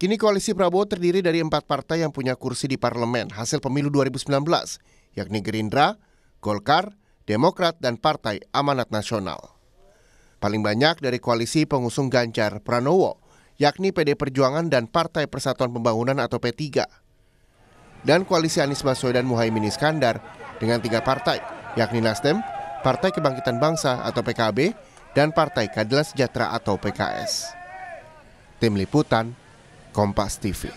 Kini koalisi Prabowo terdiri dari empat partai yang punya kursi di parlemen hasil pemilu 2019, yakni Gerindra, Golkar, Demokrat, dan Partai Amanat Nasional. Paling banyak dari koalisi pengusung Ganjar Pranowo, yakni PD Perjuangan dan Partai Persatuan Pembangunan atau P3. Dan koalisi Anies Baswedan muhaymin Iskandar dengan tiga partai, yakni Nasdem, Partai Kebangkitan Bangsa atau PKB, dan Partai Keadilan Sejahtera atau PKS. Tim Liputan Kompas TV.